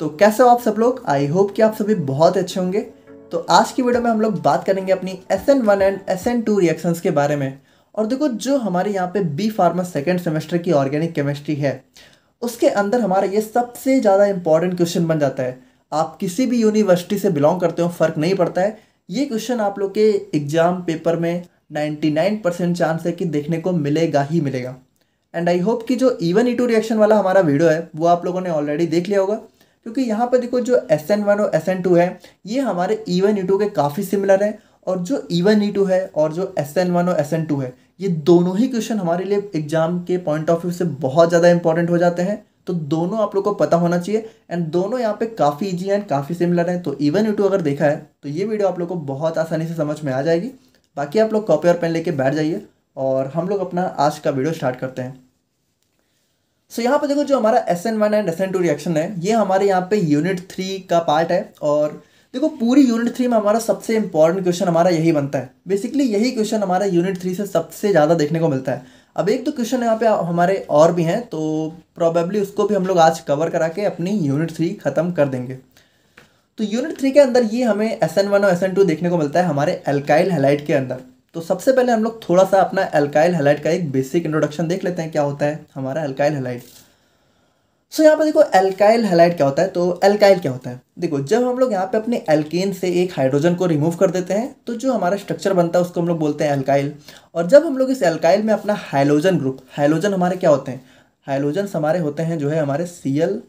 तो कैसे हो आप सब लोग आई होप कि आप सभी बहुत अच्छे होंगे तो आज की वीडियो में हम लोग बात करेंगे अपनी S N one and S N two reactions के बारे में और देखो जो हमारे यहाँ पे बी फार्मा सेकेंड सेमेस्टर की ऑर्गेनिक केमिस्ट्री है उसके अंदर हमारा ये सबसे ज़्यादा इंपॉर्टेंट क्वेश्चन बन जाता है आप किसी भी यूनिवर्सिटी से बिलोंग करते हो फ़र्क नहीं पड़ता है ये क्वेश्चन आप लोग के एग्ज़ाम पेपर में नाइन्टी परसेंट चांस है कि देखने को मिलेगा ही मिलेगा एंड आई होप कि जो इवन ई टू रिएक्शन वाला हमारा वीडियो है वो आप लोगों ने ऑलरेडी देख लिया होगा क्योंकि यहाँ पर देखो जो एस एन वन और एस एन टू है ये हमारे ई वन ई टू के काफ़ी सिमिलर है और जो ई वन ई टू है और जो एस एन वन और एस एन टू है ये दोनों ही क्वेश्चन हमारे लिए एग्जाम के पॉइंट ऑफ व्यू से बहुत ज़्यादा इंपॉर्टेंट हो जाते हैं तो दोनों आप लोग को पता होना चाहिए एंड दोनों यहाँ पे काफ़ी ईजी एंड काफ़ी सिमिलर हैं तो इवन यू टू अगर देखा है तो ये वीडियो आप लोग को बहुत आसानी से समझ में आ जाएगी बाकी आप लोग कॉपी और पेन लेके बैठ जाइए और हम लोग अपना आज का वीडियो स्टार्ट करते हैं सो so, यहाँ पे देखो जो हमारा S N one and S N two reaction है ये हमारे यहाँ पे यूनिट थ्री का पार्ट है और देखो पूरी यूनिट थ्री में हमारा सबसे इंपॉर्टेंट क्वेश्चन हमारा यही बनता है बेसिकली यही क्वेश्चन हमारा यूनिट थ्री से सबसे ज़्यादा देखने को मिलता है अब एक तो क्वेश्चन यहाँ पे हमारे और भी हैं तो प्रॉबेबली उसको भी हम लोग आज कवर करा के अपनी यूनिट थ्री ख़त्म कर देंगे तो यूनिट थ्री के अंदर ये हमें एस एन वन और एस एन टू देखने को मिलता है हमारे एल्काइल हेलाइट के अंदर तो सबसे पहले हम लोग थोड़ा सा अपना एल्काइल हेलाइट का एक बेसिक इंट्रोडक्शन देख लेते हैं क्या होता है हमारा एल्काइल हेलाइट सो यहाँ पर देखो एल्काइल हेलाइट क्या होता है तो एल्काइल क्या होता है देखो जब हम लोग यहाँ पे अपने एल्केन से एक हाइड्रोजन को रिमूव कर देते हैं तो जो हमारा स्ट्रक्चर बनता है उसको हम लोग बोलते हैं एल्काइल और जब हम लोग इस एल्काइल में अपना हाइलोजन ग्रुप हाइलोजन हमारे क्या होते हैं हाइलोजन हमारे होते हैं जो है हमारे C L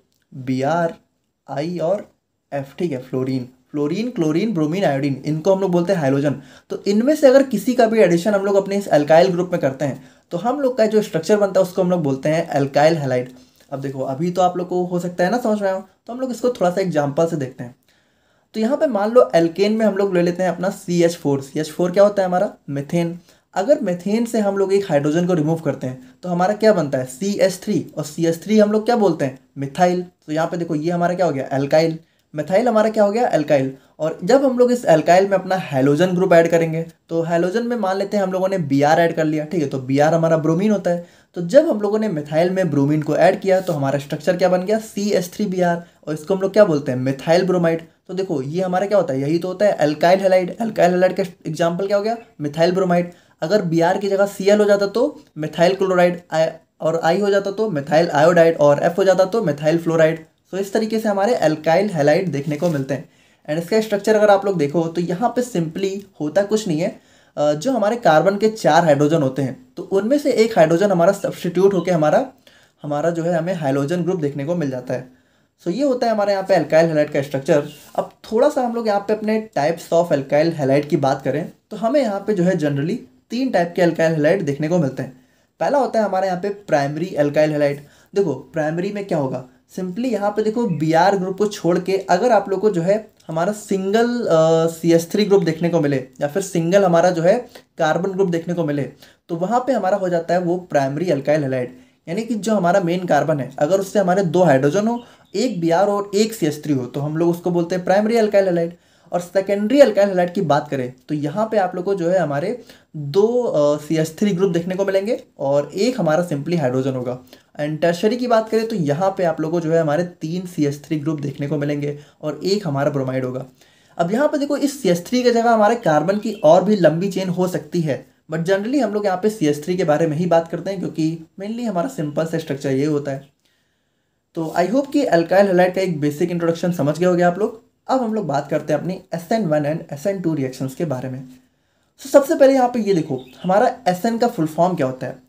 B R I और एफ ठीक है fluorine fluorine chlorine bromine iodine इनको हम लोग बोलते हैं हाइड्रोजन तो इनमें से अगर किसी का भी एडिशन हम लोग अपने इस अल्काइल ग्रुप में करते हैं तो हम लोग का जो स्ट्रक्चर बनता है उसको हम लोग बोलते हैं अल्काइल हेलाइड अब देखो अभी तो आप लोग को हो सकता है ना समझ रहे हो तो हम लोग इसको थोड़ा सा एग्जाम्पल से देखते हैं तो यहाँ पे मान लो एल्केन में हम लोग ले लेते हैं अपना C H four C H four क्या होता है हमारा मिथेन अगर मिथेन से हम लोग एक हाइड्रोजन को रिमूव करते हैं तो हमारा क्या बनता है सी एच थ्री और सी एच थ्री हम लोग क्या बोलते हैं मिथाइल तो यहाँ पे देखो ये हमारा क्या हो गया एल्काइल मेथाइल हमारा क्या हो गया एल्काइल और जब हम लोग इस एल्काइल में अपना हेलोजन ग्रुप ऐड करेंगे तो हेलोजन में मान लेते हैं हम लोगों ने बी आर ऐड कर लिया ठीक है तो बी आर हमारा ब्रोमीन होता है तो जब हम लोगों ने मिथाइल में ब्रोमीन को ऐड किया तो हमारा स्ट्रक्चर क्या बन गया C S three B R और इसको हम लोग क्या बोलते हैं मिथाइल ब्रोमाइड तो देखो ये हमारा क्या होता है यही तो होता है एल्काइल हेलाइड एल्काइल हेलाइड का एग्जाम्पल क्या हो गया मिथाइल ब्रोमाइड अगर बी आर की जगह सी एल हो जाता तो मिथाइल क्लोराइड और आई हो जाता तो मिथाइल आयोडाइड और एफ हो जाता तो मिथाइल फ्लोराइड सो इस तरीके से हमारे एल्काइल हेलाइट देखने को मिलते हैं एंड इसका स्ट्रक्चर अगर आप लोग देखो तो यहाँ पे सिंपली होता कुछ नहीं है जो हमारे कार्बन के चार हाइड्रोजन होते हैं तो उनमें से एक हाइड्रोजन हमारा सब्सटीट्यूट होकर हमारा हमारा जो है हमें हाइड्रोजन ग्रुप देखने को मिल जाता है सो so, ये होता है हमारे यहाँ पे एल्काइल हेलाइट का स्ट्रक्चर अब थोड़ा सा हम लोग यहाँ पे अपने टाइप्स ऑफ एल्काइल हेलाइट की बात करें तो हमें यहाँ पे जो है जनरली तीन टाइप के एल्काइल हेलाइट देखने को मिलते हैं पहला होता है हमारे यहाँ पे प्राइमरी एल्काइल हेलाइट देखो प्राइमरी में क्या होगा सिंपली यहाँ पे देखो बी आर ग्रुप को छोड़ के अगर आप लोग को जो है हमारा single C S three group देखने को मिले या फिर सिंगल हमारा जो है कार्बन ग्रुप देखने को मिले तो वहाँ पे हमारा हो जाता है वो प्राइमरी अल्काइल हेलाइड यानी कि जो हमारा मेन कार्बन है अगर उससे हमारे दो हाइड्रोजन हो एक बी आर और एक सी एस थ्री हो तो हम लोग उसको बोलते हैं प्राइमरी अल्काइल हेलाइड और सेकेंडरी अल्काइल हेलाइड की बात करें तो यहाँ पे आप लोग को जो है हमारे दो सी एस थ्री ग्रुप देखने को मिलेंगे और एक हमारा सिंपली हाइड्रोजन होगा एंड टर्शरी की बात करें तो यहाँ पे आप लोगों को जो है हमारे तीन सी एस थ्री ग्रुप देखने को मिलेंगे और एक हमारा ब्रोमाइड होगा अब यहाँ पर देखो इस सी एस थ्री की जगह हमारे कार्बन की और भी लंबी चेन हो सकती है बट जनरली हम लोग यहाँ पे सी एस थ्री के बारे में ही बात करते हैं क्योंकि मेनली हमारा सिंपल सा स्ट्रक्चर ये होता है तो आई होप कि अल्काइल हलाइड का एक बेसिक इंट्रोडक्शन समझ गए गया आप लोग अब हम लोग बात करते हैं अपनी S N one and S N two reactions के बारे में सो so, सबसे पहले यहाँ पे ये देखो हमारा एस एन का फुल फॉर्म क्या होता है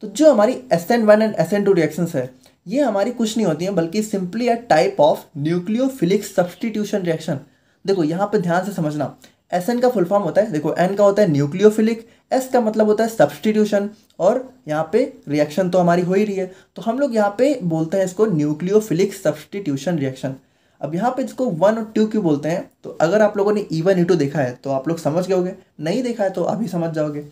तो जो हमारी S N one and S N two reactions है ये हमारी कुछ नहीं होती हैं बल्कि simply a type of nucleophilic substitution reaction देखो यहाँ पे ध्यान से समझना एस एन का फुल फॉर्म होता है देखो एन का होता है न्यूक्लियोफिलिक एस का मतलब होता है सब्सटीट्यूशन और यहाँ पे रिएक्शन तो हमारी हो ही रही है तो हम लोग यहाँ पे बोलते हैं इसको न्यूक्लियोफिलिक सब्सटीट्यूशन रिएक्शन अब यहाँ पे इसको वन और टू क्यों बोलते हैं तो अगर आप लोगों ने ई वन ई टू देखा है तो आप लोग समझ गए नहीं देखा है तो अभी समझ जाओगे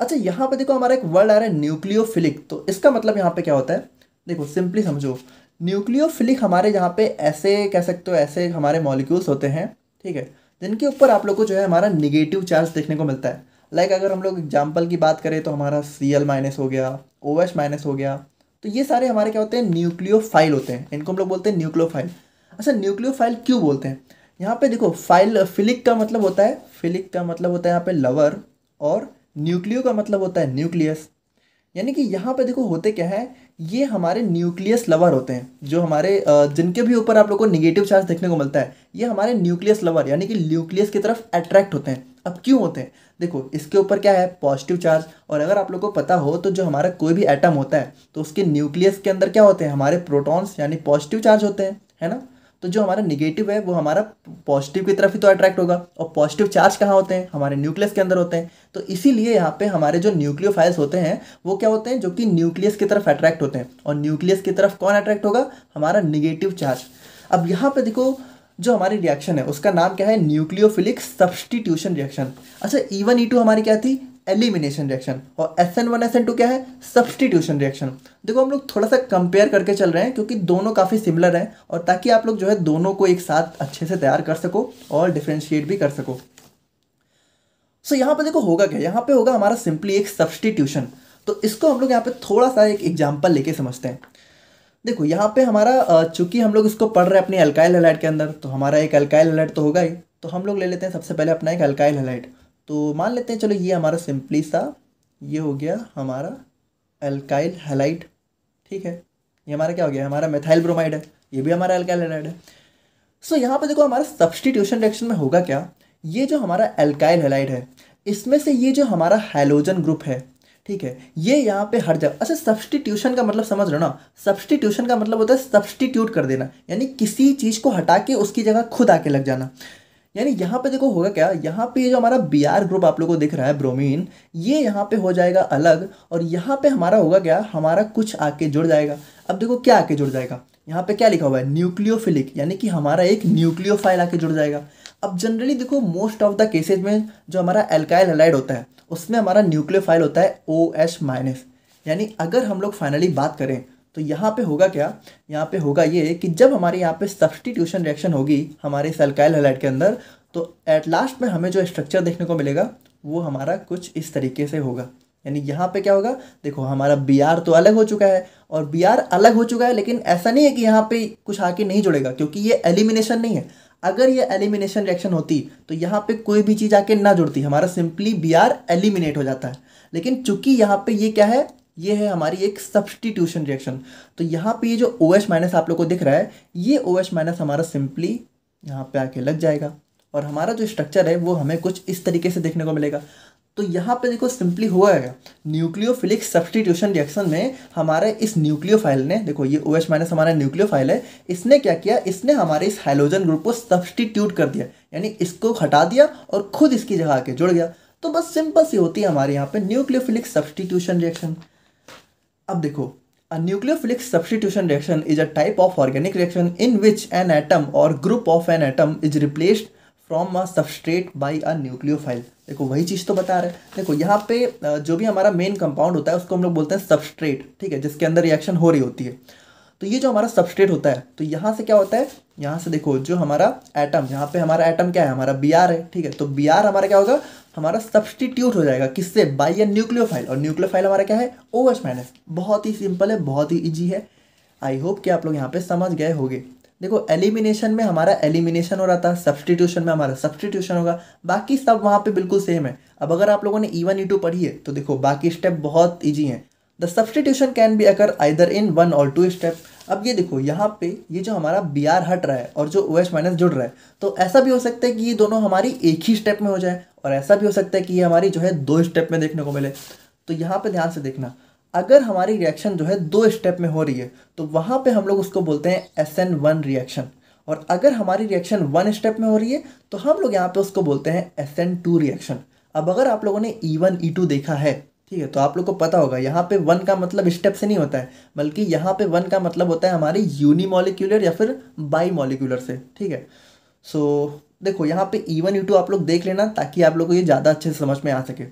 अच्छा यहाँ पे देखो हमारा एक वर्ड आ रहा है न्यूक्लियोफिलिक तो इसका मतलब यहाँ पे क्या होता है देखो सिंपली समझो न्यूक्लियोफिलिक हमारे यहाँ पे ऐसे कह सकते हो ऐसे हमारे मॉलिक्यूल्स होते हैं ठीक है जिनके ऊपर आप लोग को जो है हमारा निगेटिव चार्ज देखने को मिलता है लाइक अगर हम लोग एग्जाम्पल की बात करें तो हमारा सी एल माइनस हो गया ओ एच माइनस हो गया तो ये सारे हमारे क्या होते हैं न्यूक्लियोफाइल होते हैं इनको हम लोग बोलते हैं न्यूक्लियोफाइल अच्छा न्यूक्लियोफाइल क्यों बोलते हैं यहाँ पे देखो फाइल फिलिक का मतलब होता है फिलिक का मतलब होता है यहाँ पे लवर और न्यूक्लियो का मतलब होता है न्यूक्लियस यानी कि यहाँ पे देखो होते क्या है ये हमारे न्यूक्लियस लवर होते हैं जो हमारे जिनके भी ऊपर आप लोग को निगेटिव चार्ज देखने को मिलता है ये हमारे न्यूक्लियस लवर यानी कि न्यूक्लियस की तरफ अट्रैक्ट होते हैं अब क्यों होते हैं देखो इसके ऊपर क्या है पॉजिटिव चार्ज और अगर आप लोग को पता हो तो जो हमारा कोई भी एटम होता है तो उसके न्यूक्लियस के अंदर क्या होते हैं हमारे प्रोटॉन्स यानी पॉजिटिव चार्ज होते हैं है ना तो जो हमारा निगेटिव है वो हमारा पॉजिटिव की तरफ ही तो अट्रैक्ट होगा और पॉजिटिव चार्ज कहाँ होते हैं हमारे न्यूक्लियस के अंदर होते हैं तो इसीलिए यहाँ पे हमारे जो न्यूक्लियोफाइल्स होते हैं वो क्या होते हैं जो कि न्यूक्लियस की तरफ अट्रैक्ट होते हैं और न्यूक्लियस की तरफ कौन अट्रैक्ट होगा हमारा निगेटिव चार्ज अब यहाँ पर देखो जो हमारी रिएक्शन है उसका नाम क्या है न्यूक्लियोफिलिक सब्सटीट्यूशन रिएक्शन अच्छा ई वन ई टू हमारी क्या थी एलिमिनेशन रिएक्शन और S N one S N two क्या है सब्सटीट्यूशन रिएक्शन देखो हम लोग थोड़ा सा कंपेयर करके चल रहे हैं क्योंकि दोनों काफ़ी सिमिलर हैं और ताकि आप लोग जो है दोनों को एक साथ अच्छे से तैयार कर सको और डिफ्रेंशिएट भी कर सको सो so, यहाँ पर देखो होगा क्या यहाँ पे होगा हमारा सिंपली एक सब्सटीट्यूशन तो इसको हम लोग यहाँ पे थोड़ा सा एक एग्जाम्पल लेके समझते हैं देखो यहाँ पे हमारा चूंकि हम लोग इसको पढ़ रहे हैं अपने अल्काइल हेलाइट के अंदर तो हमारा एक अल्काइल हलाइट तो होगा ही तो हम लोग ले लेते हैं सबसे पहले अपना एक अल्काइल हेलाइट तो मान लेते हैं चलो ये हमारा सिंपली सा ये हो गया हमारा एल्काइल हेलाइट ठीक है ये हमारा क्या हो गया हमारा मेथाइल ब्रोमाइड है ये भी हमारा एल्काइल हेलाइड है सो so, यहाँ पर देखो हमारा सब्सटीट्यूशन रिएक्शन में होगा क्या ये जो हमारा एल्काइल हेलाइड है इसमें से ये जो हमारा हेलोजन ग्रुप है ठीक है ये यहाँ पे हर जगह अच्छा सब्सटीट्यूशन का मतलब समझ रहे हो ना सब्सटीट्यूशन का मतलब होता है सब्सटीट्यूट कर देना यानी किसी चीज़ को हटा के उसकी जगह खुद आके लग जाना यानी यहाँ पे देखो होगा क्या यहाँ पे जो हमारा बी आर ग्रुप आप लोग को दिख रहा है ब्रोमीन ये यहाँ पे हो जाएगा अलग और यहाँ पे हमारा होगा क्या हमारा कुछ आके जुड़ जाएगा अब देखो क्या आके जुड़ जाएगा यहाँ पे क्या लिखा हुआ है न्यूक्लियोफिलिक यानी कि हमारा एक न्यूक्लियोफाइल आके जुड़ जाएगा अब जनरली देखो मोस्ट ऑफ द केसेज में जो हमारा एल्काइल हेलाइड होता है उसमें हमारा न्यूक्लियोफाइल होता है ओ एच माइनस यानी अगर हम लोग फाइनली बात करें तो यहाँ पे होगा क्या यहाँ पे होगा ये कि जब हमारे यहाँ पे सब्सटीट्यूशन रिएक्शन होगी हमारे सेलकाइल हेलाइट के अंदर तो एट लास्ट में हमें जो स्ट्रक्चर देखने को मिलेगा वो हमारा कुछ इस तरीके से होगा यानी यहाँ पे क्या होगा देखो हमारा बी आर तो अलग हो चुका है और बी आर अलग हो चुका है लेकिन ऐसा नहीं है कि यहाँ पे कुछ आके नहीं जुड़ेगा क्योंकि ये एलिमिनेशन नहीं है अगर ये एलिमिनेशन रिएक्शन होती तो यहाँ पे कोई भी चीज़ आके ना जुड़ती हमारा सिंपली बी आर एलिमिनेट हो जाता है लेकिन चूंकि यहाँ पे ये क्या है ये है हमारी एक सब्सटीट्यूशन रिएक्शन तो यहाँ पे ये जो ओ OH माइनस आप लोग को दिख रहा है ये ओ OH माइनस हमारा सिंपली यहाँ पे आके लग जाएगा और हमारा जो स्ट्रक्चर है वो हमें कुछ इस तरीके से देखने को मिलेगा तो यहाँ पे देखो सिंपली हुआ है न्यूक्लियोफिलिक सब्सटीट्यूशन रिएक्शन में हमारे इस न्यूक्लियोफाइल ने देखो ये ओ एच माइनस हमारा न्यूक्लियोफाइल है इसने क्या किया इसने हमारे इस हाइलोजन ग्रुप को सब्सटीट्यूट कर दिया यानी इसको हटा दिया और खुद इसकी जगह आके जुड़ गया तो बस सिंपल सी होती है हमारे यहाँ पे न्यूक्लियोफिलिक सब्सटीट्यूशन रिएक्शन अब देखो a nucleophilic substitution reaction is a type of organic reaction in which an atom or group of an atom is replaced from a substrate by a nucleophile देखो वही चीज़ तो बता रहे हैं देखो यहाँ पे जो भी हमारा मेन कंपाउंड होता है उसको हम लोग बोलते हैं सबस्ट्रेट ठीक है जिसके अंदर रिएक्शन हो रही होती है तो ये जो हमारा सबस्टेट होता है तो यहाँ से क्या होता है यहाँ से देखो जो हमारा एटम यहाँ पे हमारा एटम क्या है हमारा बी है ठीक है तो बी हमारा क्या होगा हमारा सब्सटीट्यूट हो जाएगा किससे बाई ए न्यूक्लियोफाइल और न्यूक्लियोफाइल हमारा क्या है ओ एच माइनस बहुत ही सिंपल है बहुत ही ईजी है आई होप कि आप लोग यहाँ पे समझ गए होगे देखो एलिमिनेशन में हमारा एलिमिनेशन हो रहा था सब्सटीट्यूशन में हमारा सब्सटीट्यूशन होगा बाकी सब वहाँ पे बिल्कुल सेम है अब अगर आप लोगों ने ई वन ई टू पढ़ी है तो देखो बाकी स्टेप बहुत ईजी हैं the substitution can be occur either in one or two step अब ये देखो यहाँ पे ये जो हमारा बी आर हट रहा है और जो ओ एच माइनस जुड़ रहा है तो ऐसा भी हो सकता है कि ये दोनों हमारी एक ही स्टेप में हो जाए और ऐसा भी हो सकता है कि ये हमारी जो है दो स्टेप में देखने को मिले तो यहाँ पे ध्यान से देखना अगर हमारी रिएक्शन जो है दो स्टेप में हो रही है तो वहाँ पे हम लोग उसको बोलते हैं एस एन वन रिएक्शन और अगर हमारी रिएक्शन वन स्टेप में हो रही है तो हम लोग यहाँ पे उसको बोलते हैं एस एन टू रिएक्शन अब अगर आप लोगों ने ई वन ई टू देखा है ठीक है तो आप लोग को पता होगा यहाँ पे वन का मतलब स्टेप से नहीं होता है बल्कि यहाँ पे वन का मतलब होता है हमारे यूनिमोलिक्यूलर या फिर बाई मोलिकुलर से ठीक है सो so, देखो यहाँ पे ई वन टू आप लोग देख लेना ताकि आप लोग को ये ज़्यादा अच्छे से समझ में आ सके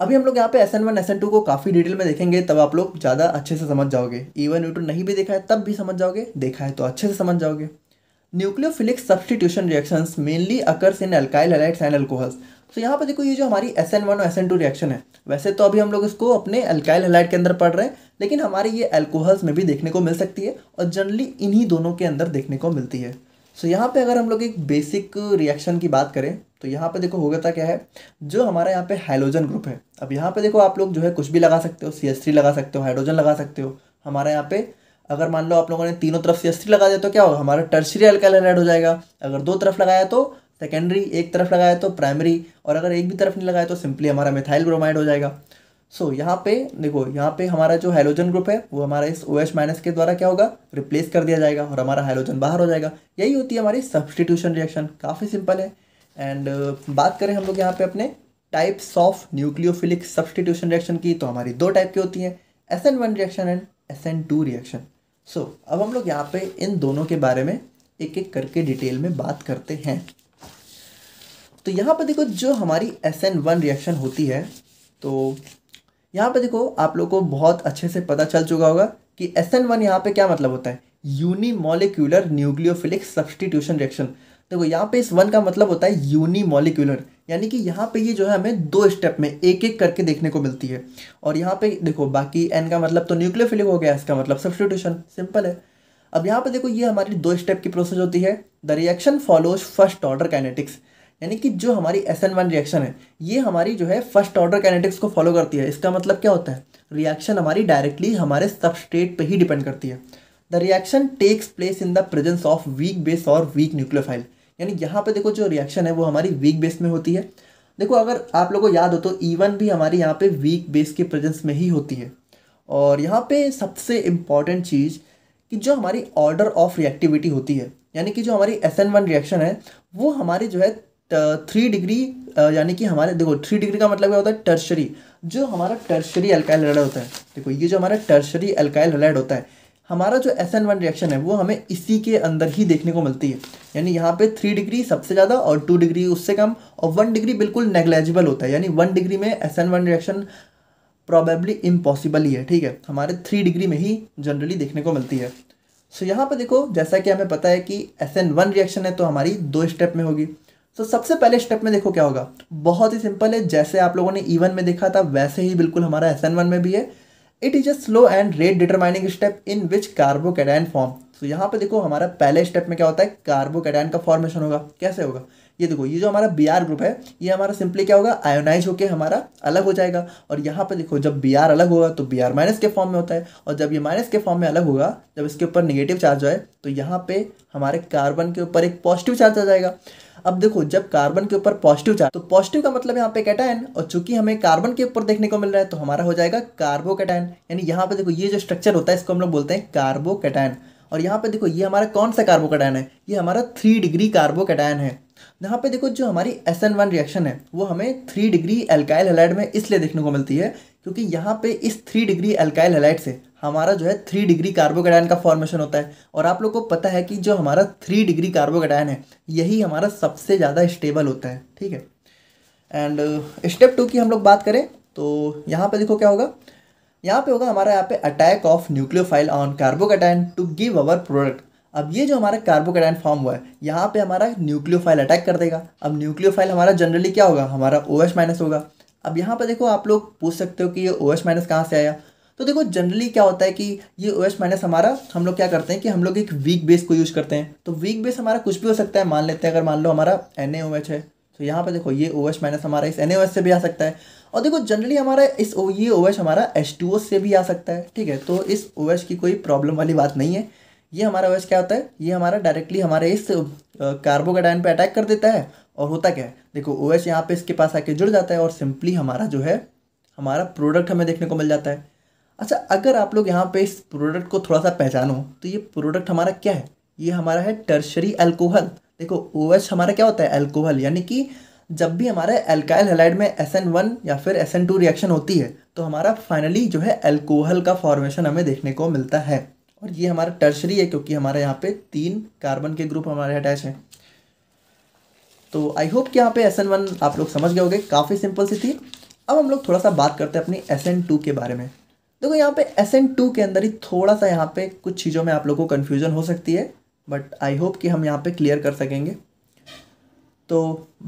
अभी हम लोग यहाँ पे S N one S N two को काफ़ी डिटेल में देखेंगे तब आप लोग ज़्यादा अच्छे से समझ जाओगे इवन यू टू नहीं भी देखा है तब भी समझ जाओगे देखा है तो अच्छे से समझ जाओगे nucleophilic substitution reactions mainly occurs in alkyl halides and alcohols तो यहाँ पर देखो ये जो हमारी एस एन वन और एस एन टू रिएक्शन है वैसे तो अभी हम लोग इसको अपने अल्काइल हेलाइट के अंदर पढ़ रहे हैं लेकिन हमारे ये एल्कोहल्स में भी देखने को मिल सकती है और जनरली इन्हीं दोनों के अंदर देखने को मिलती है सो so, यहाँ पे अगर हम लोग एक बेसिक रिएक्शन की बात करें तो यहाँ पे देखो हो गया था क्या है जो हमारा यहाँ पे हाइड्रोजन ग्रुप है अब यहाँ पे देखो आप लोग जो है कुछ भी लगा सकते हो सी लगा सकते हो हाइड्रोजन लगा सकते हो हमारे यहाँ पे अगर मान लो आप लोगों ने तीनों तरफ सी लगा दिया तो क्या होगा हमारा टर्सरी अल्काइल हेलाइड हो जाएगा अगर दो तरफ लगाया तो सेकेंडरी एक तरफ लगाया तो प्राइमरी और अगर एक भी तरफ नहीं लगाया तो सिंपली हमारा मिथाइल ब्रोमाइड हो जाएगा सो so, यहाँ पे देखो यहाँ पे हमारा जो हाइलोजन ग्रुप है वो हमारा इस ओ माइनस के द्वारा क्या होगा रिप्लेस कर दिया जाएगा और हमारा हाइलोजन बाहर हो जाएगा यही होती है हमारी सब्सटीट्यूशन रिएक्शन काफ़ी सिंपल है एंड uh, बात करें हम लोग यहाँ पे अपने types of nucleophilic substitution reaction की तो हमारी दो टाइप की होती हैं S N one reaction and S N two reaction so अब हम लोग यहाँ पे इन दोनों के बारे में एक एक करके डिटेल में बात करते हैं तो यहाँ पर देखो जो हमारी एस एन वन रिएक्शन होती है तो यहाँ पर देखो आप लोग को बहुत अच्छे से पता चल चुका होगा कि एस एन वन यहाँ पर क्या मतलब होता है यूनिमोलिक्यूलर न्यूक्लियोफिलिक सब्सटीट्यूशन रिएक्शन देखो यहाँ पे इस वन का मतलब होता है यूनिमोलिक्यूलर यानी कि यहाँ पे ये जो है हमें दो स्टेप में एक एक करके देखने को मिलती है और यहाँ पे देखो बाकी एन का मतलब तो न्यूक्लियोफिलिक हो गया इसका मतलब सब्सटीट्यूशन सिंपल है अब यहाँ पे देखो ये हमारी दो स्टेप की प्रोसेस होती है the reaction follows first order kinetics यानी कि जो हमारी एस एन वन रिएक्शन है ये हमारी जो है फर्स्ट ऑर्डर कैनेटिक्स को फॉलो करती है इसका मतलब क्या होता है रिएक्शन हमारी डायरेक्टली हमारे सबस्टेट पे ही डिपेंड करती है the reaction takes place in the presence of weak base or weak nucleophile यानी यहाँ पे देखो जो रिएक्शन है वो हमारी वीक बेस में होती है देखो अगर आप लोगों को याद हो तो ईवन e भी हमारी यहाँ पे वीक बेस के प्रेजेंस में ही होती है और यहाँ पे सबसे इम्पॉर्टेंट चीज़ कि जो हमारी ऑर्डर ऑफ रिएक्टिविटी होती है यानी कि जो हमारी एस एन वन रिएक्शन है वो हमारी जो है थ्री डिग्री यानी कि हमारे देखो थ्री डिग्री का मतलब क्या होता है टर्शरी जो हमारा टर्शरी अल्काइल हलाइड होता है देखो ये जो हमारा टर्शरी अल्काइल हलाइड होता है हमारा जो एस एन वन रिएक्शन है वो हमें इसी के अंदर ही देखने को मिलती है यानी यहाँ पे थ्री डिग्री सबसे ज़्यादा और टू डिग्री उससे कम और वन डिग्री बिल्कुल नेग्लेजिबल होता है यानी वन डिग्री में S N one reaction probably impossible ही है ठीक है हमारे थ्री डिग्री में ही जनरली देखने को मिलती है सो so, यहाँ पर देखो जैसा कि हमें पता है कि एस एन वन रिएक्शन है तो हमारी दो स्टेप में होगी सो तो सबसे पहले स्टेप में देखो क्या होगा बहुत ही सिंपल है जैसे आप लोगों ने इवन e में देखा था वैसे ही बिल्कुल हमारा एस एन वन में भी है it is a slow and rate determining step in which carbocation form so यहाँ पे देखो हमारा पहले स्टेप में क्या होता है कार्बोकेडाइन का फॉर्मेशन होगा कैसे होगा ये देखो ये जो हमारा बी ग्रुप है ये हमारा सिंपली क्या होगा आयोनाइज होकर हमारा अलग हो जाएगा और यहाँ पर देखो जब बी अलग होगा तो बी माइनस के फॉर्म में होता है और जब ये माइनस के फॉर्म में अलग होगा जब इसके ऊपर निगेटिव चार्ज आए तो यहाँ पे हमारे कार्बन के ऊपर एक पॉजिटिव चार्ज आ जाएगा अब देखो जब कार्बन के ऊपर पॉजिटिव चार्ज तो पॉजिटिव का मतलब यहाँ पे कैटायन और चूंकि हमें कार्बन के ऊपर देखने को मिल रहा है तो हमारा हो जाएगा कार्बो कैटायन यानी यहाँ पे देखो ये जो स्ट्रक्चर होता है इसको हम लोग बोलते हैं कार्बो कैटायन और यहाँ पे देखो ये हमारा कौन सा कार्बो कैटायन है ये हमारा थ्री डिग्री कार्बो कैटायन है यहाँ पे देखो जो हमारी एस एन वन रिएक्शन है वो हमें थ्री डिग्री एल्काइल हेलाइड में इसलिए देखने को मिलती है क्योंकि यहाँ पे इस थ्री डिग्री एल्काइल हेलाइड से हमारा जो है थ्री डिग्री कार्बोकैटायन का फॉर्मेशन होता है और आप लोग को पता है कि जो हमारा थ्री डिग्री कार्बोकैटायन है यही हमारा सबसे ज़्यादा स्टेबल होता है ठीक है एंड स्टेप टू की हम लोग बात करें तो यहाँ पर देखो क्या होगा यहाँ पे होगा हमारा यहाँ पे attack of nucleophile on carbocation to give our product अब ये जो हमारा कार्बोकैटायन फॉर्म हुआ है यहाँ पे हमारा न्यूक्लियोफाइल अटैक कर देगा अब न्यूक्लियोफाइल हमारा जनरली क्या होगा हमारा ओ एच माइनस होगा अब यहाँ पर देखो आप लोग पूछ सकते हो कि ये ओ एच माइनस कहाँ से आया तो देखो जनरली क्या होता है कि ये ओ एच माइनस हमारा हम लोग क्या करते हैं कि हम लोग एक वीक बेस को यूज़ करते हैं तो वीक बेस हमारा कुछ भी हो सकता है मान लेते हैं अगर मान लो हमारा एन ए ओ एच है तो यहाँ पर देखो ये ओ एच माइनस हमारा इस एन एच से भी आ सकता है और देखो जनरली हमारा इस ये ओ OH एच हमारा एच से भी आ सकता है ठीक है तो इस ओ OH की कोई प्रॉब्लम वाली बात नहीं है ये हमारा ओएस क्या होता है ये हमारा डायरेक्टली हमारे इस कार्बोकाडाइन पे अटैक कर देता है और होता क्या है देखो ओ एच यहाँ पे इसके पास आके जुड़ जाता है और सिंपली हमारा जो है हमारा प्रोडक्ट हमें देखने को मिल जाता है अच्छा अगर आप लोग यहाँ पे इस प्रोडक्ट को थोड़ा सा पहचानो तो ये प्रोडक्ट हमारा क्या है ये हमारा है टर्शरी एल्कोहल देखो ओ OH हमारा क्या होता है एल्कोहल यानी कि जब भी हमारे एल्काइल हेलाइड में एस एन वन या फिर एस एन टू रिएक्शन होती है तो हमारा फाइनली जो है एल्कोहल का फॉर्मेशन हमें देखने को मिलता है और ये हमारा टर्शरी है क्योंकि हमारे यहाँ पे तीन कार्बन के ग्रुप हमारे अटैच हैं तो आई होप कि यहाँ पे एस एन वन आप लोग समझ गए होंगे काफ़ी सिंपल सी थी अब हम लोग थोड़ा सा बात करते हैं अपनी एस एन टू के बारे में देखो यहाँ पे एस एन टू के अंदर ही थोड़ा सा यहाँ पे कुछ चीज़ों में आप लोग को कन्फ्यूजन हो सकती है बट आई होप कि हम यहाँ पे क्लियर कर सकेंगे तो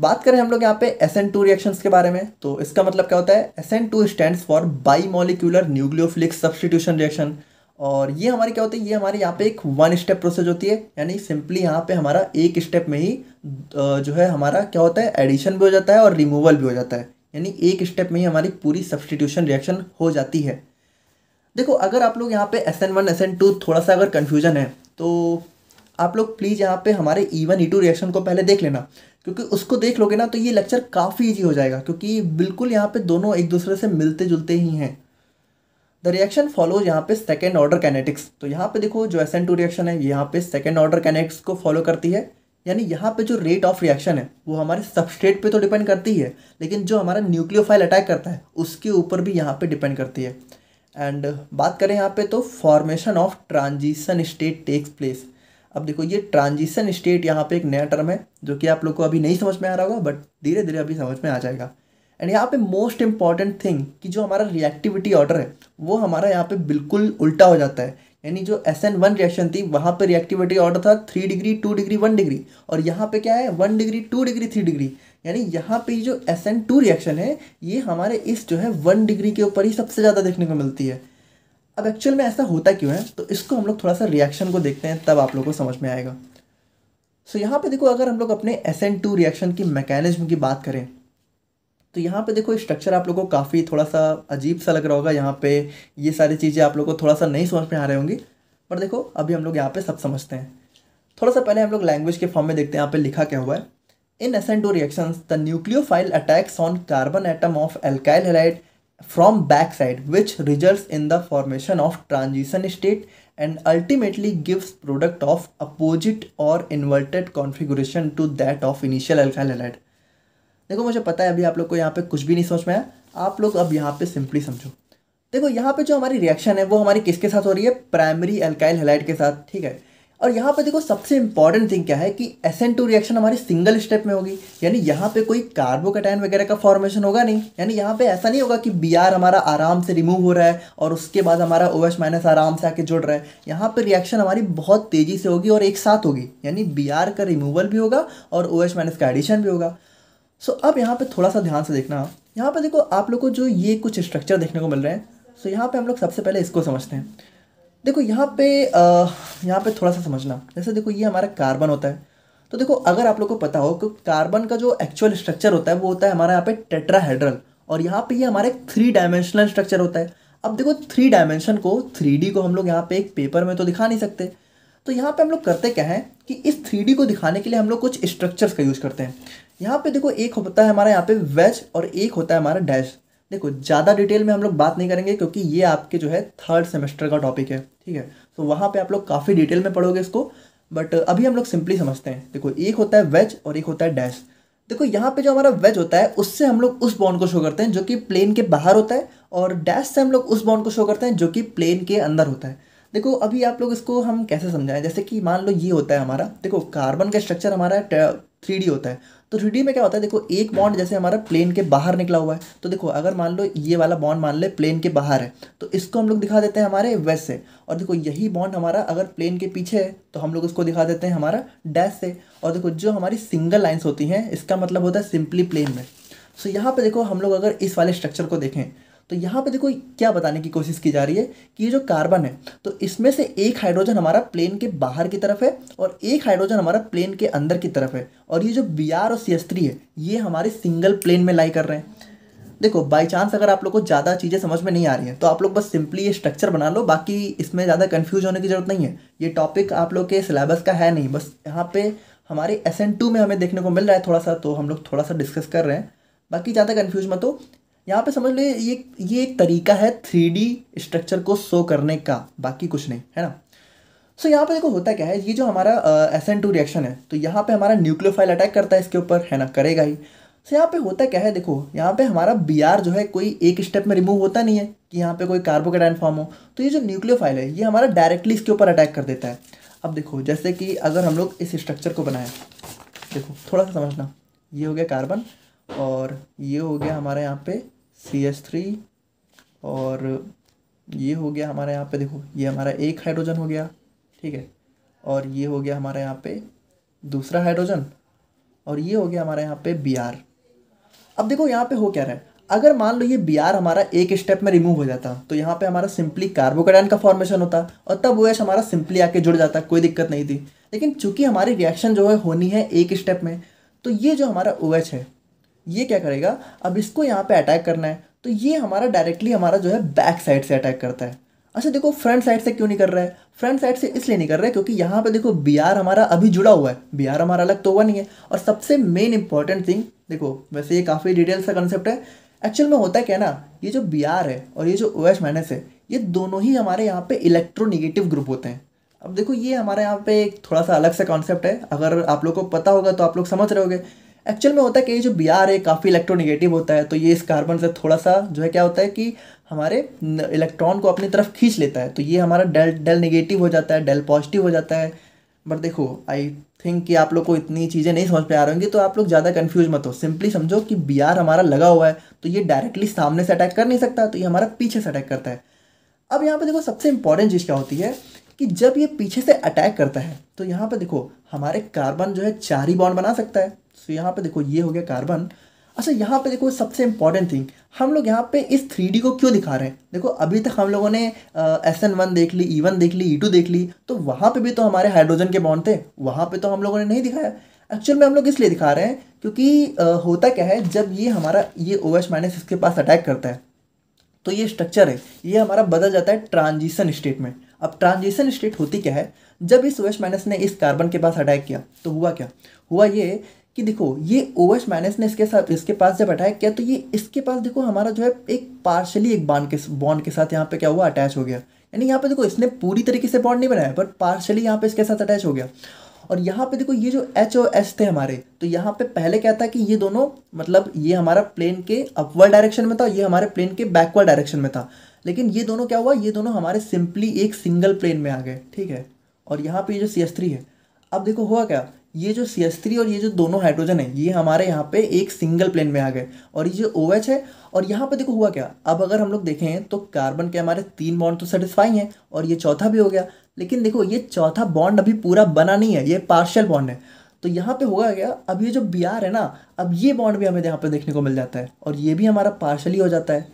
बात करें हम लोग यहाँ पे एस एन टू रिएक्शंस के बारे में तो इसका मतलब क्या होता है S N two stand for bimolecular nucleophilic substitution reaction और ये हमारे क्या होते है ये हमारे यहाँ पे एक वन स्टेप प्रोसेस होती है यानी सिंपली यहाँ पे हमारा एक स्टेप में ही जो है हमारा क्या होता है एडिशन भी हो जाता है और रिमूवल भी हो जाता है यानी एक स्टेप में ही हमारी पूरी सब्सटीट्यूशन रिएक्शन हो जाती है देखो अगर आप लोग यहाँ पे S N one S N two थोड़ा सा अगर कन्फ्यूजन है तो आप लोग प्लीज़ यहाँ पे हमारे E one E two reaction को पहले देख लेना क्योंकि उसको देख लोगे ना तो ये लेक्चर काफ़ी ईजी हो जाएगा क्योंकि बिल्कुल यहाँ पे दोनों एक दूसरे से मिलते जुलते ही हैं द रिएक्शन फॉलो यहाँ पे सेकेंड ऑर्डर कैनेटिक्स तो यहाँ पे देखो जो एस एन टू रिएक्शन है यहाँ पे सेकेंड ऑर्डर कैनेटिक्स को फॉलो करती है यानी यहाँ पे जो रेट ऑफ रिएक्शन है वो हमारे सबस्ट्रेट पे तो डिपेंड करती है लेकिन जो हमारा न्यूक्लियोफाइल अटैक करता है उसके ऊपर भी यहाँ पे डिपेंड करती है एंड बात करें यहाँ पे तो formation of transition state takes place अब देखो ये ट्रांजिशन स्टेट यहाँ पे एक नया टर्म है जो कि आप लोग को अभी नहीं समझ में आ रहा होगा बट धीरे धीरे अभी समझ में आ जाएगा एंड यहाँ पे मोस्ट इंपॉर्टेंट थिंग कि जो हमारा रिएक्टिविटी ऑर्डर है वो हमारा यहाँ पे बिल्कुल उल्टा हो जाता है यानी जो एस एन वन रिएक्शन थी वहाँ पे रिएक्टिविटी ऑर्डर था three degree two degree one degree और यहाँ पे क्या है one degree two degree three degree यानी यहाँ पे जो एस एन टू रिएक्शन है ये हमारे इस जो है वन डिग्री के ऊपर ही सबसे ज़्यादा देखने को मिलती है अब एक्चुअल में ऐसा होता क्यों है तो इसको हम लोग थोड़ा सा रिएक्शन को देखते हैं तब आप लोग को समझ में आएगा सो so, यहाँ पे देखो अगर हम लोग अपने एस एन टू रिएक्शन की मैकेनिज्म की बात करें तो यहाँ पे देखो स्ट्रक्चर आप लोगों को काफ़ी थोड़ा सा अजीब सा लग रहा होगा यहाँ पे ये सारी चीज़ें आप लोगों को थोड़ा सा नहीं समझ में आ रही होंगी पर देखो अभी हम लोग यहाँ पे सब समझते हैं थोड़ा सा पहले हम लोग लैंग्वेज के फॉर्म में देखते हैं यहाँ पे लिखा क्या हुआ है in S N two reactions the nucleophile attacks on carbon atom of alkyl halide from back side which result in the formation of transition state and ultimately gives product of opposite or inverted configuration to that of initial alkyl halide देखो मुझे पता है अभी आप लोग को यहाँ पे कुछ भी नहीं समझ में आया आप लोग अब यहाँ पे सिंपली समझो देखो यहाँ पे जो हमारी रिएक्शन है वो हमारी किसके साथ हो रही है प्राइमरी एल्काइल हेलाइट के साथ ठीक है और यहाँ पे देखो सबसे इंपॉर्टेंट थिंग क्या है कि एस एन टू रिएक्शन हमारी सिंगल स्टेप में होगी यानी यहाँ पे कोई कार्बोकेटाइन वगैरह का फॉर्मेशन होगा नहीं यानी यहाँ पे ऐसा नहीं होगा कि बी आर हमारा आराम से रिमूव हो रहा है और उसके बाद हमारा ओ एच माइनस आराम से आके जुड़ रहा है यहाँ पे रिएक्शन हमारी बहुत तेज़ी से होगी और एक साथ होगी यानी बी आर का रिमूवल भी होगा और ओ एच माइनस का एडिशन भी होगा सो so, अब यहाँ पे थोड़ा सा ध्यान से देखना यहाँ पे देखो आप लोग को जो ये कुछ स्ट्रक्चर देखने को मिल रहे हैं सो so, यहाँ पे हम लोग सबसे पहले इसको समझते हैं देखो यहाँ पे यहाँ पे थोड़ा सा समझना जैसे देखो ये हमारा कार्बन होता है तो देखो अगर आप लोग को पता हो कि कार्बन का जो एक्चुअल स्ट्रक्चर होता है वो होता है हमारा यहाँ पे टेट्राहेड्रल और यहाँ पे ये हमारा एक थ्री डायमेंशनल स्ट्रक्चर होता है अब देखो थ्री डायमेंशन को थ्री को हम लोग यहाँ पे एक पेपर में तो दिखा नहीं सकते तो यहाँ पे हम लोग करते क्या है कि इस थ्री को दिखाने के लिए हम लोग कुछ स्ट्रक्चर्स का यूज़ करते हैं यहाँ पे देखो एक होता है हमारा यहाँ पे वेज और एक होता है हमारा डैश देखो ज़्यादा डिटेल में हम लोग बात नहीं करेंगे क्योंकि ये आपके जो है थर्ड सेमेस्टर का टॉपिक है ठीक है तो वहाँ पे आप लोग काफ़ी डिटेल में पढ़ोगे इसको बट अभी हम लोग सिंपली समझते हैं देखो एक होता है वेज और एक होता है डैश देखो यहाँ पे जो हमारा वेज होता है उससे हम लोग उस बॉन्ड को शो करते हैं जो कि प्लेन के बाहर होता है और डैश से हम लोग उस बॉन्ड को शो करते हैं जो कि प्लेन के अंदर होता है देखो अभी आप लोग इसको हम कैसे समझाएं जैसे कि मान लो ये होता है हमारा देखो कार्बन का स्ट्रक्चर हमारा थ्री होता है तो थ्री में क्या होता है देखो एक बॉन्ड हम्म। जैसे हमारा प्लेन के बाहर निकला हुआ है तो देखो अगर मान लो ये वाला बॉन्ड मान ले प्लेन के बाहर है तो इसको हम लोग दिखा देते हैं हमारे वेस्ट से और देखो यही बॉन्ड हमारा अगर प्लेन के पीछे है तो हम लोग उसको दिखा देते हैं हमारा डैश से और देखो जो हमारी सिंगल लाइन्स होती हैं इसका मतलब होता है सिंपली प्लेन में सो यहाँ पर देखो हम लोग अगर इस वाले स्ट्रक्चर को देखें तो यहाँ पे देखो क्या बताने की कोशिश की जा रही है कि ये जो कार्बन है तो इसमें से एक हाइड्रोजन हमारा प्लेन के बाहर की तरफ है और एक हाइड्रोजन हमारा प्लेन के अंदर की तरफ है और ये जो बी और सी है ये हमारे सिंगल प्लेन में लाई कर रहे हैं देखो बाई चांस अगर आप लोग को ज़्यादा चीज़ें समझ में नहीं आ रही हैं तो आप लोग बस सिंपली ये स्ट्रक्चर बना लो बाकी इसमें ज़्यादा कन्फ्यूज होने की ज़रूरत नहीं है ये टॉपिक आप लोग के सिलेबस का है नहीं बस यहाँ पे हमारे एस एन टू में हमें देखने को मिल रहा है थोड़ा सा तो हम लोग थोड़ा सा डिस्कस कर रहे हैं बाकी ज़्यादा कन्फ्यूज मत हो यहाँ पे समझ लो ये ये एक तरीका है थ्री स्ट्रक्चर को शो करने का बाकी कुछ नहीं है ना सो so, यहाँ पे देखो होता क्या है ये जो हमारा एस एन टू रिएक्शन है तो यहाँ पे हमारा न्यूक्लियोफाइल अटैक करता है इसके ऊपर है ना करेगा ही सो so, यहाँ पे होता क्या है देखो यहाँ पे हमारा बी आर जो है कोई एक स्टेप में रिमूव होता नहीं है कि यहाँ पे कोई कार्बोकेटाइन फॉर्म हो तो ये जो न्यूक्लियोफाइल है ये हमारा डायरेक्टली इसके ऊपर अटैक कर देता है अब देखो जैसे कि अगर हम लोग इस स्ट्रक्चर को बनाए देखो थोड़ा सा समझना ये हो गया कार्बन और ये हो गया हमारे यहाँ पे सी एस थ्री और ये हो गया हमारे यहाँ पे देखो ये हमारा एक हाइड्रोजन हो गया ठीक है और ये हो गया हमारे यहाँ पे दूसरा हाइड्रोजन और ये हो गया हमारे यहाँ पे बी आर अब देखो यहाँ पे हो क्या रहा है अगर मान लो ये बी आर हमारा एक स्टेप में रिमूव हो जाता तो यहाँ पे हमारा सिंपली कार्बोकैटायन का फॉर्मेशन होता और तब वो हमारा सिंपली आके जुड़ जाता कोई दिक्कत नहीं थी लेकिन चूंकि हमारी रिएक्शन जो है होनी है एक स्टेप में तो ये जो हमारा ओ OH है ये क्या करेगा अब इसको यहाँ पे अटैक करना है तो ये हमारा डायरेक्टली हमारा जो है बैक साइड से अटैक करता है अच्छा देखो फ्रंट साइड से क्यों नहीं कर रहा है फ्रंट साइड से इसलिए नहीं कर रहा है क्योंकि यहाँ पे देखो बिहार हमारा अभी जुड़ा हुआ है बिहार हमारा अलग तो हुआ नहीं है और सबसे मेन इंपॉर्टेंट थिंग देखो वैसे ये काफ़ी डिटेल सा कंसेप्ट है एक्चुअल में होता है क्या ना ये जो बिहार है और ये जो ओ एस है ये दोनों ही हमारे यहाँ पे इलेक्ट्रोनिगेटिव ग्रुप होते हैं अब देखो ये हमारे यहाँ पे एक थोड़ा सा अलग सा कॉन्सेप्ट है अगर आप लोग को पता होगा तो आप लोग समझ रहे होगे एक्चुअल में होता है कि ये जो बी आर है काफ़ी इलेक्ट्रोनिगेटिव होता है तो ये इस कार्बन से थोड़ा सा जो है क्या होता है कि हमारे इलेक्ट्रॉन को अपनी तरफ खींच लेता है तो ये हमारा डेल डेल निगेटिव हो जाता है डेल पॉजिटिव हो जाता है बट देखो आई थिंक कि आप लोग को इतनी चीज़ें नहीं समझ पा आ रही होंगी तो आप लोग ज़्यादा कन्फ्यूज मत हो सिंपली समझो कि बी आर हमारा लगा हुआ है तो ये डायरेक्टली सामने से अटैक कर नहीं सकता तो ये हमारा पीछे से अटैक करता है अब यहाँ पर देखो सबसे इंपॉर्टेंट चीज़ क्या होती है कि जब ये पीछे से अटैक करता है तो यहाँ पर देखो हमारे कार्बन जो है चार ही बॉन्ड बना सकता है सो यहाँ पे देखो ये हो गया कार्बन अच्छा यहाँ पे देखो सबसे इंपॉर्टेंट थिंग हम लोग यहाँ पे इस थ्री को क्यों दिखा रहे हैं देखो अभी तक हम लोगों ने एस एन वन देख ली ई e वन देख ली ई e टू देख ली तो वहाँ पे भी तो हमारे हाइड्रोजन के बॉन्ड थे वहाँ पे तो हम लोगों ने नहीं दिखाया एक्चुअल में हम लोग इसलिए दिखा रहे हैं क्योंकि आ, होता क्या है जब ये हमारा ये ओ एच माइनस इसके पास अटैक करता है तो ये स्ट्रक्चर है ये हमारा बदल जाता है ट्रांजिशन स्टेट में अब ट्रांजिशन स्टेट होती क्या है जब इस ओ एच माइनस ने इस कार्बन के पास अटैक किया तो हुआ क्या हुआ ये कि देखो ये ओ एच माइनस ने इसके साथ इसके पास जब अटैक किया तो ये इसके पास देखो हमारा जो है एक पार्शली एक बॉन्ड के बॉन्ड के साथ यहाँ पे क्या हुआ अटैच हो गया यानी यहाँ पे देखो इसने पूरी तरीके से बॉन्ड नहीं बनाया पर पार्शली यहाँ पे इसके साथ अटैच हो गया और यहाँ पे देखो ये जो एच ओ एस थे हमारे तो यहाँ पे पहले क्या था कि ये दोनों मतलब ये हमारा प्लेन के अपवर्ड डायरेक्शन में था ये हमारे प्लेन के बैकवर्ड डायरेक्शन में था लेकिन ये दोनों क्या हुआ ये दोनों हमारे सिंपली एक सिंगल प्लेन में आ गए ठीक है और यहाँ पे ये जो सी एस थ्री है अब देखो हुआ क्या ये जो सी एस थ्री और ये जो दोनों हाइड्रोजन है ये हमारे यहाँ पे एक सिंगल प्लेन में आ गए और ये जो ओ OH एच है और यहाँ पे देखो हुआ क्या अब अगर हम लोग देखें तो कार्बन के हमारे तीन बॉन्ड तो सेटिस्फाई हैं और ये चौथा भी हो गया लेकिन देखो ये चौथा बॉन्ड अभी पूरा बना नहीं है ये पार्शियल बॉन्ड है तो यहाँ पे होगा क्या अब ये जो बी है ना अब ये बॉन्ड भी हमें यहाँ पे देखने को मिल जाता है और ये भी हमारा पार्शली हो जाता है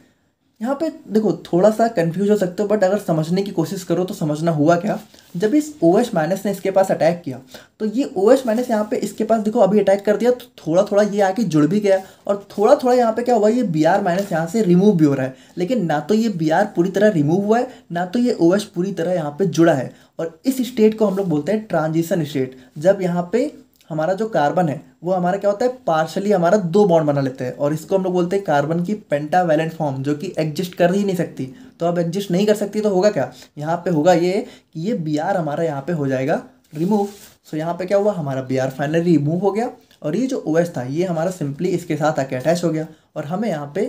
यहाँ पे देखो थोड़ा सा कंफ्यूज हो सकते हो बट अगर समझने की कोशिश करो तो समझना हुआ क्या जब इस ओ एच माइनस ने इसके पास अटैक किया तो ये ओ एच माइनस यहाँ पे इसके पास देखो अभी अटैक कर दिया तो थोड़ा थोड़ा ये आके जुड़ भी गया और थोड़ा थोड़ा यहाँ पे क्या हुआ ये बी आर माइनस यहाँ से रिमूव भी हो रहा है लेकिन ना तो ये बी आर पूरी तरह रिमूव हुआ है ना तो ये ओ एच पूरी तरह यहाँ पर जुड़ा है और इस स्टेट को हम लोग बोलते हैं ट्रांजिशन स्टेट जब यहाँ पे हमारा जो कार्बन है वो हमारा क्या होता है पार्शली हमारा दो बॉन्ड बना लेते हैं और इसको हम लोग बोलते हैं कार्बन की पेंटावैलेंट फॉर्म जो कि एग्जिस्ट कर ही नहीं सकती तो अब एग्जिस्ट नहीं कर सकती तो होगा क्या यहाँ पे होगा ये कि ये बी आर हमारा यहाँ पे हो जाएगा रिमूव सो यहाँ पे क्या हुआ हमारा बी आर फाइनली रिमूव हो गया और ये जो ओ एस था ये हमारा सिंपली इसके साथ आके अटैच हो गया और हमें यहाँ पे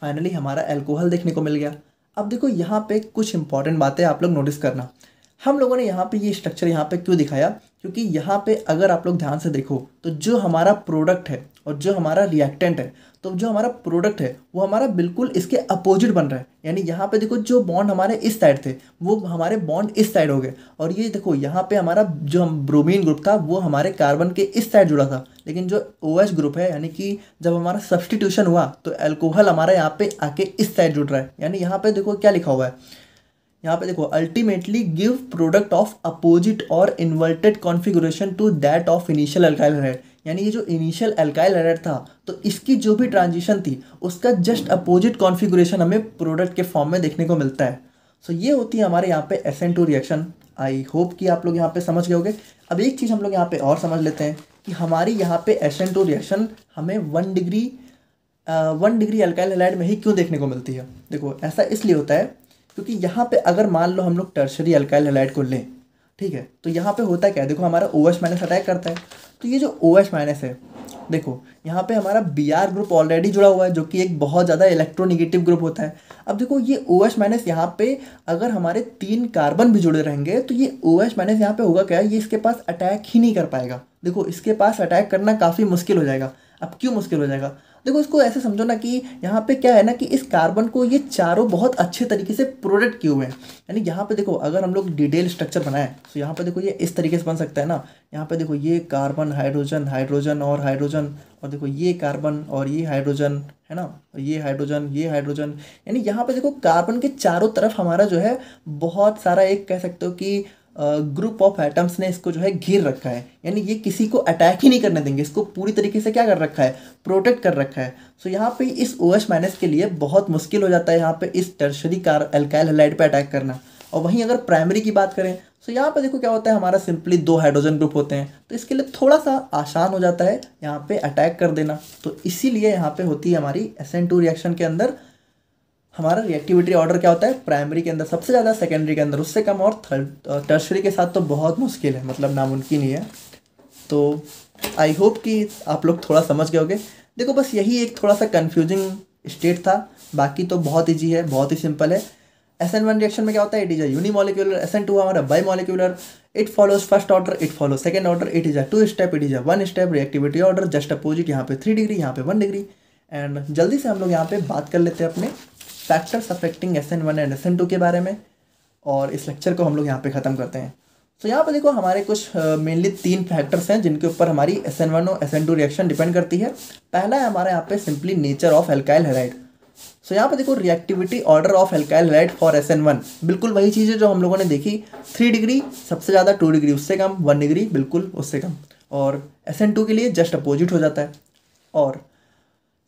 फाइनली हमारा एल्कोहल देखने को मिल गया अब देखो यहाँ पे कुछ इंपॉर्टेंट बातें आप लोग नोटिस करना हम लोगों ने यहाँ पे ये स्ट्रक्चर यहाँ पे क्यों दिखाया क्योंकि यहाँ पे अगर आप लोग ध्यान से देखो तो जो हमारा प्रोडक्ट है और जो हमारा रिएक्टेंट है तो जो हमारा प्रोडक्ट है वो हमारा बिल्कुल इसके अपोजिट बन रहा है यानी यहाँ पे देखो जो बॉन्ड हमारे इस साइड थे वो हमारे बॉन्ड इस साइड हो गए और ये देखो यहाँ पे हमारा जो हम ब्रोमीन ग्रुप था वो हमारे कार्बन के इस साइड जुड़ा था लेकिन जो ओ OH ग्रुप है यानी कि जब हमारा सब्सटीट्यूशन हुआ तो एल्कोहल हमारा यहाँ पे आके इस साइड जुड़ रहा है यानी यहाँ पे देखो क्या लिखा हुआ है यहाँ पे देखो ultimately give product of opposite or inverted configuration to that of initial alkyl halide यानी ये जो इनिशियल अल्काइल हैराइड था तो इसकी जो भी ट्रांजिशन थी उसका जस्ट अपोजिट कॉन्फिगुरेशन हमें प्रोडक्ट के फॉर्म में देखने को मिलता है सो so, ये होती है हमारे यहाँ पे S N two reaction I hope कि आप लोग यहाँ पे समझ गए होंगे अब एक चीज़ हम लोग यहाँ पे और समझ लेते हैं कि हमारी यहाँ पे एस एन टू रिएक्शन हमें one degree one degree alkyl halide में ही क्यों देखने को मिलती है देखो ऐसा इसलिए होता है क्योंकि यहाँ पे अगर मान लो हम लोग टर्शरी अल्काइल हेलाइट को लें ठीक है तो यहाँ पे होता क्या है देखो हमारा ओ एच माइनस अटैक करता है तो ये जो ओ एच माइनस है देखो यहाँ पे हमारा बी आर ग्रुप ऑलरेडी जुड़ा हुआ है जो कि एक बहुत ज़्यादा इलेक्ट्रोनिगेटिव ग्रुप होता है अब देखो ये ओ एच माइनस यहाँ पे अगर हमारे तीन कार्बन भी जुड़े रहेंगे तो ये ओ एच माइनस यहाँ पे होगा क्या ये इसके पास अटैक ही नहीं कर पाएगा देखो इसके पास अटैक करना काफ़ी मुश्किल हो जाएगा अब क्यों मुश्किल हो जाएगा देखो इसको ऐसे समझो ना कि यहाँ पे क्या है ना कि इस कार्बन को ये चारों बहुत अच्छे तरीके से प्रोडक्ट किए हुए हैं यानी यहाँ पे देखो अगर हम लोग डिटेल स्ट्रक्चर बनाएं तो यहाँ पे देखो ये इस तरीके से बन सकता है ना यहाँ पे देखो ये कार्बन हाइड्रोजन हाइड्रोजन और हाइड्रोजन और देखो ये कार्बन और ये हाइड्रोजन है ना ये हाइड्रोजन ये हाइड्रोजन यानी यहाँ पे देखो कार्बन के चारों तरफ हमारा जो है बहुत सारा एक कह सकते हो कि ग्रुप ऑफ एटम्स ने इसको जो है घेर रखा है यानी ये किसी को अटैक ही नहीं करने देंगे इसको पूरी तरीके से क्या कर रखा है प्रोटेक्ट कर रखा है सो so, यहाँ पे इस ओ एच माइनस के लिए बहुत मुश्किल हो जाता है यहाँ पे इस टर्शरी कार एल्काइल हेलाइड पे अटैक करना और वहीं अगर प्राइमरी की बात करें सो so, यहाँ पर देखो क्या होता है हमारा सिंपली दो हाइड्रोजन ग्रुप होते हैं तो इसके लिए थोड़ा सा आसान हो जाता है यहाँ पर अटैक कर देना तो इसीलिए यहाँ पर होती है हमारी एस रिएक्शन के अंदर हमारा रिएक्टिविटी ऑर्डर क्या होता है प्राइमरी के अंदर सबसे ज़्यादा सेकेंडरी के अंदर उससे कम और थर्ड टर्सरी के साथ तो बहुत मुश्किल है मतलब नामुमकिन ही है तो आई होप कि आप लोग थोड़ा समझ गए होंगे देखो बस यही एक थोड़ा सा कन्फ्यूजिंग स्टेट था बाकी तो बहुत ईजी है बहुत ही सिंपल है एस एन वन रिएक्शन में क्या होता है it is a molecular S N two हमारा bimolecular it follows first order it follow second order it is a two step it is a one step reactivity order just opposite यहाँ पे three degree यहाँ पे one degree and जल्दी से हम लोग यहाँ पे बात कर लेते हैं अपने factors affecting S N one and S N two के बारे में और इस लेक्चर को हम लोग यहाँ पे ख़त्म करते हैं तो so, यहाँ पर देखो हमारे कुछ मेनली uh, तीन फैक्टर्स हैं जिनके ऊपर हमारी एस एन वन और S N two reaction depend करती है पहला है हमारे यहाँ पे simply nature of alkyl halide so यहाँ पर देखो reactivity order of alkyl halide for S N one बिल्कुल वही चीज़ है जो हम लोगों ने देखी थ्री डिग्री सबसे ज़्यादा टू डिग्री उससे कम वन डिग्री बिल्कुल उससे कम और एस एन टू के लिए जस्ट अपोजिट हो जाता है और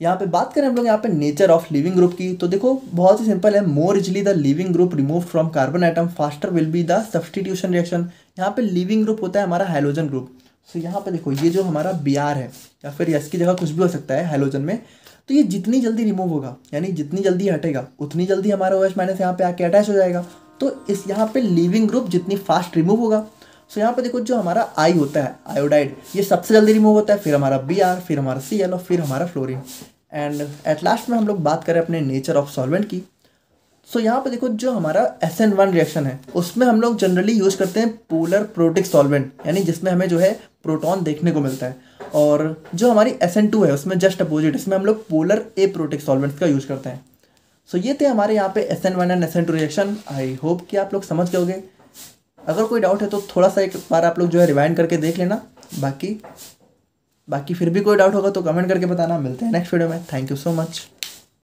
यहाँ पे बात करें हम लोग यहाँ पे नेचर ऑफ लिविंग ग्रुप की तो देखो बहुत ही सिंपल है more easily the leaving group remove from carbon atom faster will be the substitution reaction यहाँ पे लिविंग ग्रुप होता है हमारा हाइलोजन ग्रुप सो so, यहाँ पे देखो ये जो हमारा बी है या फिर यस की जगह कुछ भी हो सकता है हाइलोजन में तो ये जितनी जल्दी रिमूव होगा यानी जितनी जल्दी हटेगा उतनी जल्दी हमारा ओ एच माइनस यहाँ पे आके अटैच हो जाएगा तो इस यहाँ पे लिविंग ग्रुप जितनी फास्ट रिमूव होगा सो यहाँ पर देखो जो हमारा आई होता है आयोडाइड ये सबसे जल्दी रिमूव होता है फिर हमारा बी आर फिर हमारा सी एल और फिर हमारा फ्लोरिन एंड एट लास्ट में हम लोग बात करें अपने नेचर ऑफ सॉल्वेंट की सो so, यहाँ पर देखो जो हमारा एस एन वन रिएक्शन है उसमें हम लोग जनरली यूज़ करते हैं पोलर प्रोटिक सॉल्वेंट यानी जिसमें हमें जो है प्रोटॉन देखने को मिलता है और जो हमारी एस एन टू है उसमें जस्ट अपोजिट इसमें हम लोग पोलर ए प्रोटिक सॉल्वेंट्स का यूज़ करते हैं सो so, ये थे हमारे यहाँ पे S N one and S N two reaction I hope कि आप लोग समझ गए अगर कोई डाउट है तो थोड़ा सा एक बार आप लोग जो है रिवाइंड करके देख लेना बाकी बाकी फिर भी कोई डाउट होगा तो कमेंट करके बताना मिलते हैं नेक्स्ट वीडियो में थैंक यू सो मच